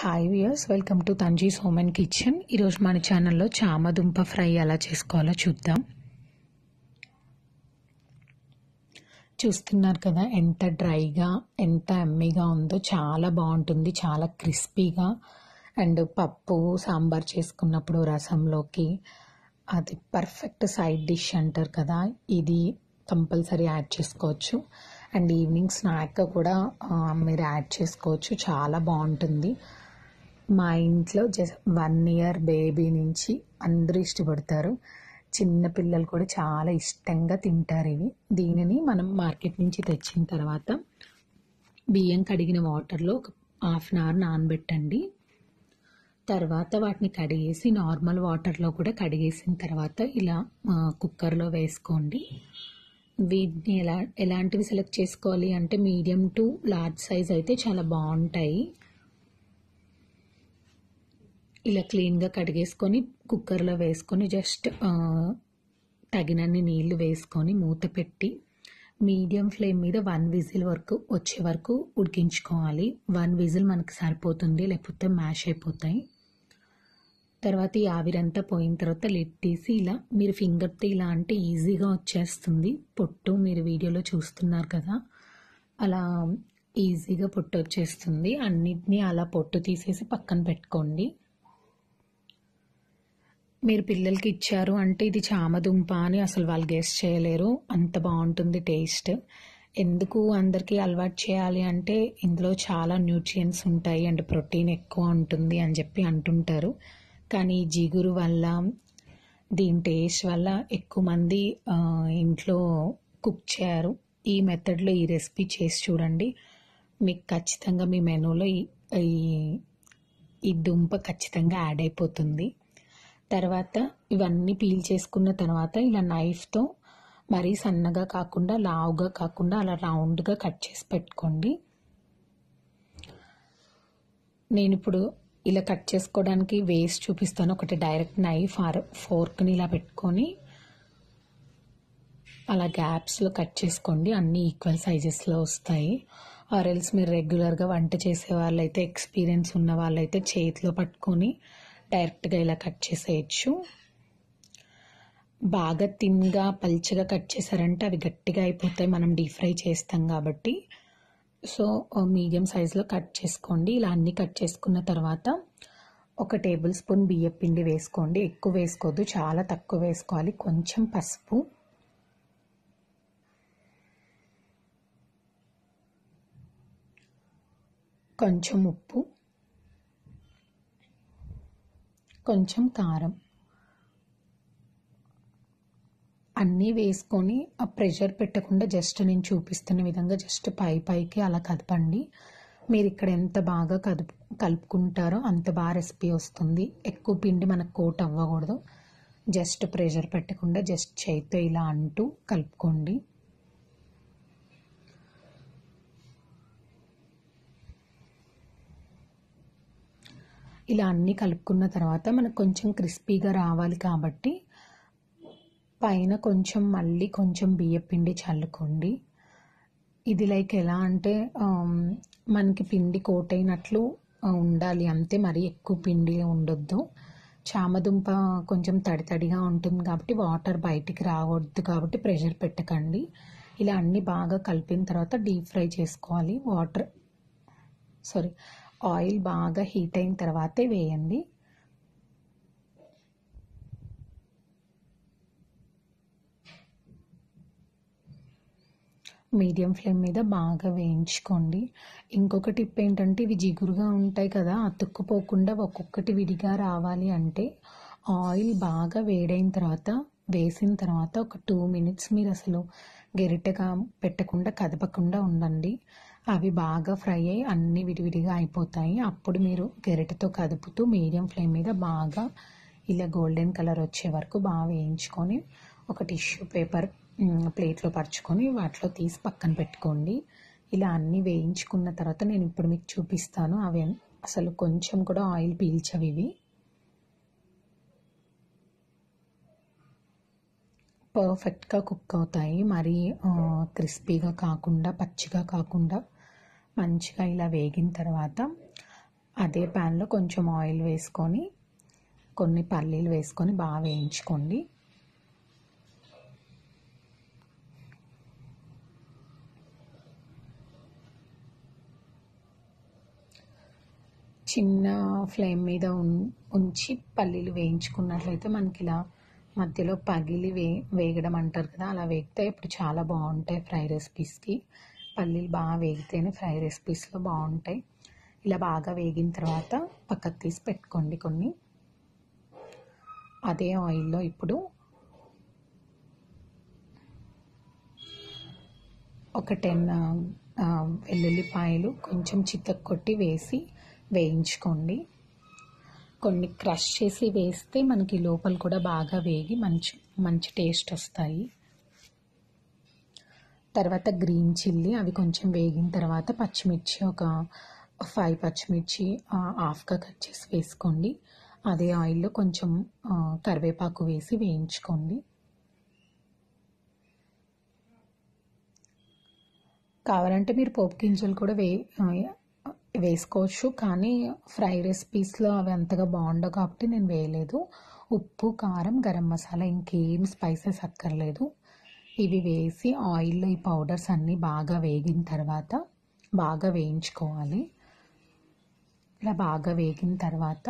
hi viewers welcome to Tanzee's home and kitchen ఈరోజు మన ఛానల్లో చామదుంప ఫ్రై ఎలా చేసుకోవాలో చూద్దాం చూస్తున్నారు కదా ఎంత డ్రైగా ఎంత ఎమ్మిగా ఉందో చాలా బాగుంటుంది చాలా క్రిస్పీగా అండ్ పప్పు సాంబార్ చేసుకున్నప్పుడు రసంలోకి అది పర్ఫెక్ట్ సైడ్ డిష్ అంటారు కదా ఇది కంపల్సరీ యాడ్ చేసుకోవచ్చు అండ్ ఈవినింగ్ స్నాక్ కూడా మీరు యాడ్ చేసుకోవచ్చు చాలా బాగుంటుంది మా ఇంట్లో జస్ట్ వన్ ఇయర్ బేబీ నుంచి అందరూ ఇష్టపడతారు చిన్న పిల్లలు కూడా చాలా ఇష్టంగా తింటారు ఇవి దీనిని మనం మార్కెట్ నుంచి తెచ్చిన తర్వాత బియ్యం కడిగిన వాటర్లో ఒక హాఫ్ అన్ అవర్ నానబెట్టండి తర్వాత వాటిని కడిగేసి నార్మల్ వాటర్లో కూడా కడిగేసిన తర్వాత ఇలా కుక్కర్లో వేసుకోండి వీటిని ఎలా ఎలాంటివి సెలెక్ట్ చేసుకోవాలి అంటే మీడియం టు లార్జ్ సైజ్ అయితే చాలా బాగుంటాయి ఇలా క్లీన్గా కడిగేసుకొని కుక్కర్లో వేసుకొని జస్ట్ తగినన్ని నీళ్లు వేసుకొని మూత పెట్టి మీడియం ఫ్లేమ్ మీద వన్ విజిల్ వరకు వచ్చే వరకు ఉడికించుకోవాలి వన్ విజిల్ మనకు సరిపోతుంది లేకపోతే మ్యాష్ అయిపోతాయి తర్వాత ఈ ఆవిరంతా పోయిన తర్వాత లిడ్ తీసి ఇలా మీరు ఫింగర్తో ఇలా అంటే ఈజీగా వచ్చేస్తుంది పొట్టు మీరు వీడియోలో చూస్తున్నారు కదా అలా ఈజీగా పొట్టు వచ్చేస్తుంది అన్నిటినీ అలా పొట్టు తీసేసి పక్కన పెట్టుకోండి మీరు పిల్లలకి ఇచ్చారు అంటే ఇది చామదుంప అని అసలు వాళ్ళు గెస్ట్ చేయలేరు అంత బాగుంటుంది టేస్ట్ ఎందుకు అందరికీ అలవాటు చేయాలి అంటే ఇందులో చాలా న్యూట్రియన్స్ ఉంటాయి అండ్ ప్రోటీన్ ఎక్కువ ఉంటుంది అని చెప్పి అంటుంటారు కానీ జిగురు వల్ల దీని టేస్ట్ వల్ల ఎక్కువ మంది ఇంట్లో కుక్ చేయరు ఈ మెథడ్లో ఈ రెసిపీ చేసి చూడండి మీకు ఖచ్చితంగా మీ మెనూలో ఈ ఈ దుంప ఖచ్చితంగా యాడ్ అయిపోతుంది తర్వాత ఇవన్నీ పీల్ చేసుకున్న తర్వాత ఇలా నైఫ్తో మరీ సన్నగా కాకుండా లావుగా కాకుండా అలా రౌండ్గా కట్ చేసి పెట్టుకోండి నేను ఇప్పుడు ఇలా కట్ చేసుకోవడానికి వేస్ట్ చూపిస్తాను ఒకటి డైరెక్ట్ నైఫ్ ఆర్ ఫోర్క్ని ఇలా పెట్టుకొని అలా గ్యాప్స్లో కట్ చేసుకోండి అన్నీ ఈక్వల్ సైజెస్లో వస్తాయి ఆర్ ఎల్స్ మీరు రెగ్యులర్గా వంట చేసే వాళ్ళైతే ఎక్స్పీరియన్స్ ఉన్న వాళ్ళైతే చేతిలో పట్టుకొని డైరెక్ట్గా ఇలా కట్ చేసేయచ్చు బాగా థిన్గా పల్చగా కట్ చేశారంటే అవి గట్టిగా అయిపోతాయి మనం డీప్ ఫ్రై చేస్తాం కాబట్టి సో మీడియం సైజులో కట్ చేసుకోండి ఇలా అన్నీ కట్ చేసుకున్న తర్వాత ఒక టేబుల్ స్పూన్ బియ్యం పిండి వేసుకోండి ఎక్కువ వేసుకోవద్దు చాలా తక్కువ వేసుకోవాలి కొంచెం పసుపు కొంచెం ఉప్పు కొంచెం కారం అన్నీ వేసుకొని ఆ ప్రెషర్ పెట్టకుండా జస్ట్ నేను చూపిస్తున్న విధంగా జస్ట్ పై పైకి అలా కదపండి మీరు ఇక్కడ ఎంత బాగా కదుపు కలుపుకుంటారో అంత బాగా రెసిపీ వస్తుంది ఎక్కువ పిండి మనకు కోట్ అవ్వకూడదు జస్ట్ ప్రెషర్ పెట్టకుండా జస్ట్ చేతితో ఇలా అంటూ కలుపుకోండి ఇలా అన్నీ కలుపుకున్న తర్వాత మనకు కొంచెం క్రిస్పీగా రావాలి కాబట్టి పైన కొంచెం మళ్ళీ కొంచెం బియ్యం పిండి చల్లుకోండి ఇది లైక్ ఎలా అంటే మనకి పిండి కోట్ అయినట్లు ఉండాలి అంతే మరీ ఎక్కువ పిండి ఉండొద్దు చామదుంప కొంచెం తడితడిగా ఉంటుంది కాబట్టి వాటర్ బయటికి రావద్దు కాబట్టి ప్రెషర్ పెట్టకండి ఇలా అన్నీ బాగా కలిపిన తర్వాత డీప్ ఫ్రై చేసుకోవాలి వాటర్ సారీ ఆయిల్ బాగా హీట్ అయిన తర్వాతే వేయండి మీడియం ఫ్లేమ్ మీద బాగా వేయించుకోండి ఇంకొక టిప్ ఏంటంటే ఇవి జిగురుగా ఉంటాయి కదా అతుక్కుపోకుండా ఒక్కొక్కటి విడిగా రావాలి అంటే ఆయిల్ బాగా వేడైన తర్వాత వేసిన తర్వాత ఒక టూ మినిట్స్ మీరు అసలు గెరిటగా పెట్టకుండా కదపకుండా ఉండండి అవి బాగా ఫ్రై అయ్యి అన్నీ విడివిడిగా అయిపోతాయి అప్పుడు మీరు గెరటతో కదుపుతూ మీడియం ఫ్లేమ్ మీద బాగా ఇలా గోల్డెన్ కలర్ వచ్చే వరకు బాగా వేయించుకొని ఒక టిష్యూ పేపర్ ప్లేట్లో పరుచుకొని వాటిలో తీసి పక్కన పెట్టుకోండి ఇలా అన్నీ వేయించుకున్న తర్వాత నేను ఇప్పుడు మీకు చూపిస్తాను అవి అసలు కొంచెం కూడా ఆయిల్ పీల్చవి ఇవి పర్ఫెక్ట్గా కుక్ అవుతాయి మరీ క్రిస్పీగా కాకుండా పచ్చిగా కాకుండా మంచిగా ఇలా వేగిన తర్వాత అదే ప్యాన్లో కొంచెం ఆయిల్ వేసుకొని కొన్ని పల్లీలు వేసుకొని బాగా వేయించుకోండి చిన్న ఫ్లేమ్ మీద ఉంచి పల్లీలు వేయించుకున్నట్లయితే మనకి ఇలా మధ్యలో పగిలి వే వేగడం అంటారు కదా అలా వేగితే ఇప్పుడు చాలా బాగుంటాయి ఫ్రై రెసిపీస్కి పల్లీలు బాగా వేగితేనే ఫ్రై రెసిపీస్లో బాగుంటాయి ఇలా బాగా వేగిన తర్వాత పక్కకు తీసి పెట్టుకోండి కొన్ని అదే ఆయిల్లో ఇప్పుడు ఒక టెన్ వెల్లుల్లిపాయలు కొంచెం చితక్ కొట్టి వేసి వేయించుకోండి కొన్ని క్రష్ చేసి వేస్తే మనకి లోపల కూడా బాగా వేగి మంచి మంచి టేస్ట్ వస్తాయి తర్వాత గ్రీన్ చిల్లీ అవి కొంచెం వేగిన తర్వాత పచ్చిమిర్చి ఒక ఫైవ్ పచ్చిమిర్చి హాఫ్గా కట్ చేసి వేసుకోండి అదే ఆయిల్లో కొంచెం కరివేపాకు వేసి వేయించుకోండి కావాలంటే మీరు పోపు గింజలు కూడా వే వేసుకోవచ్చు కానీ ఫ్రై రెసిపీస్లో అవి అంతగా బాగుండవు కాబట్టి నేను వేయలేదు ఉప్పు కారం గరం మసాలా ఇంకేం స్పైసెస్ అక్కర్లేదు ఇవి వేసి ఆయిల్ ఈ పౌడర్స్ అన్నీ బాగా వేగిన తర్వాత బాగా వేయించుకోవాలి ఇలా బాగా వేగిన తర్వాత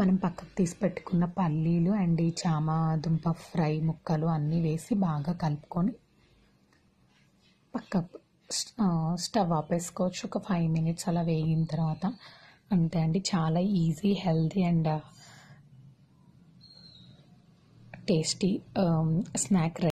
మనం పక్కకు తీసి పెట్టుకున్న పల్లీలు అండ్ ఈ చామ దుంప ఫ్రై ముక్కలు అన్నీ వేసి బాగా కలుపుకొని పక్క స్టవ్ ఆపేసుకోవచ్చు ఒక ఫైవ్ మినిట్స్ అలా వేగిన తర్వాత అంతే అండి చాలా easy healthy and tasty snack